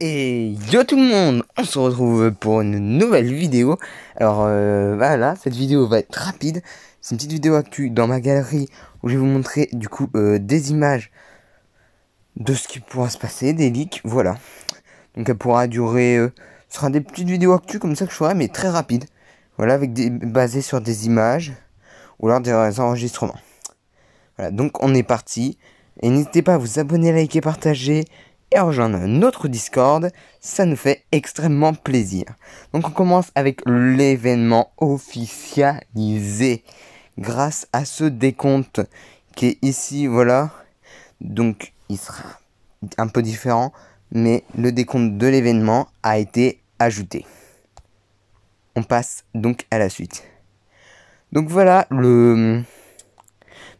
Et yo tout le monde, on se retrouve pour une nouvelle vidéo. Alors euh, voilà, cette vidéo va être rapide. C'est une petite vidéo actuelle dans ma galerie où je vais vous montrer du coup euh, des images de ce qui pourra se passer, des leaks, voilà. Donc elle pourra durer, euh, ce sera des petites vidéos actuelles comme ça que je ferai, mais très rapide. Voilà, avec des basées sur des images ou alors des enregistrements. Voilà, donc on est parti. Et n'hésitez pas à vous abonner, liker, partager et rejoindre notre Discord, ça nous fait extrêmement plaisir. Donc on commence avec l'événement officialisé grâce à ce décompte qui est ici, voilà. Donc il sera un peu différent, mais le décompte de l'événement a été ajouté. On passe donc à la suite. Donc voilà, le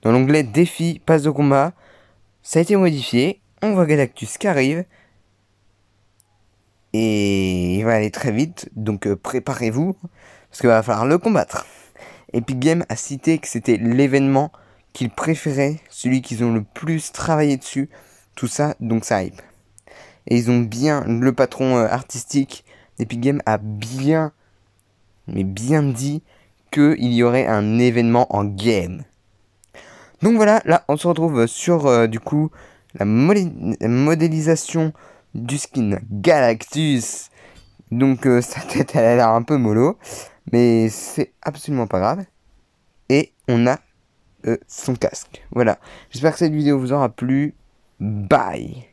dans l'onglet défi passe de combat, ça a été modifié on voit Galactus qui arrive. Et il va aller très vite, donc euh, préparez-vous, parce qu'il va falloir le combattre. Epic Game a cité que c'était l'événement qu'ils préféraient, celui qu'ils ont le plus travaillé dessus, tout ça, donc ça hype. Et ils ont bien, le patron euh, artistique d'Epic Game a bien, mais bien dit qu'il y aurait un événement en game. Donc voilà, là on se retrouve sur euh, du coup la, modélisation du skin Galactus. Donc euh, sa tête elle a l'air un peu mollo, mais c'est absolument pas grave. Et on a euh, son casque. Voilà. J'espère que cette vidéo vous aura plu. Bye